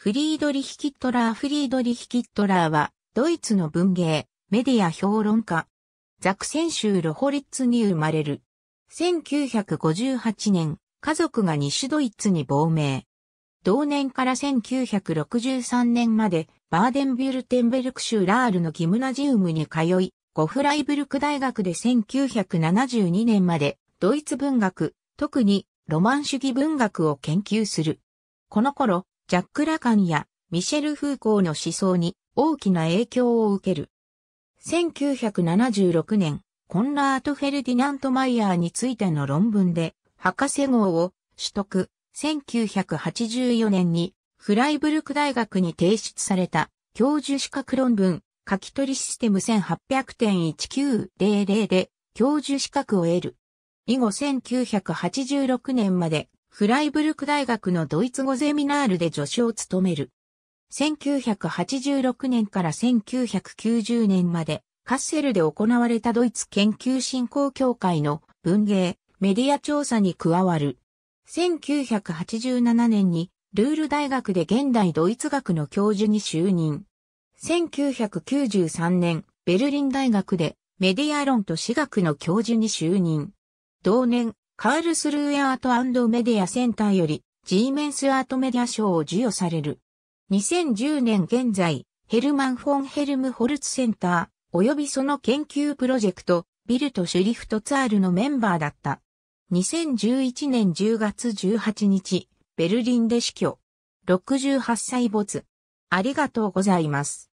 フリードリヒ・キットラーフリードリヒ・キットラーは、ドイツの文芸、メディア評論家。ザクセン州ロホリッツに生まれる。1958年、家族が西ドイツに亡命。同年から1963年まで、バーデンビュルテンベルク州ラールのギムナジウムに通い、ゴフライブルク大学で1972年まで、ドイツ文学、特にロマン主義文学を研究する。この頃、ジャック・ラカンやミシェル・フーコーの思想に大きな影響を受ける。1976年、コンラート・フェルディナント・マイヤーについての論文で、博士号を取得。1984年に、フライブルク大学に提出された、教授資格論文、書き取りシステム1800.1900で、教授資格を得る。以後1986年までフライブルク大学のドイツ語ゼミナールで助手を務める。1986年から1990年まで、カッセルで行われたドイツ研究振興協会の文芸、メディア調査に加わる。1987年に、ルール大学で現代ドイツ学の教授に就任。1993年、ベルリン大学でメディア論と私学の教授に就任。同年、カールスルーアートメディアセンターより、ジーメンスアートメディア賞を授与される。2010年現在、ヘルマン・フォン・ヘルムホルツセンター、及びその研究プロジェクト、ビルト・シュリフト・ツァールのメンバーだった。2011年10月18日、ベルリンで死去。68歳没。ありがとうございます。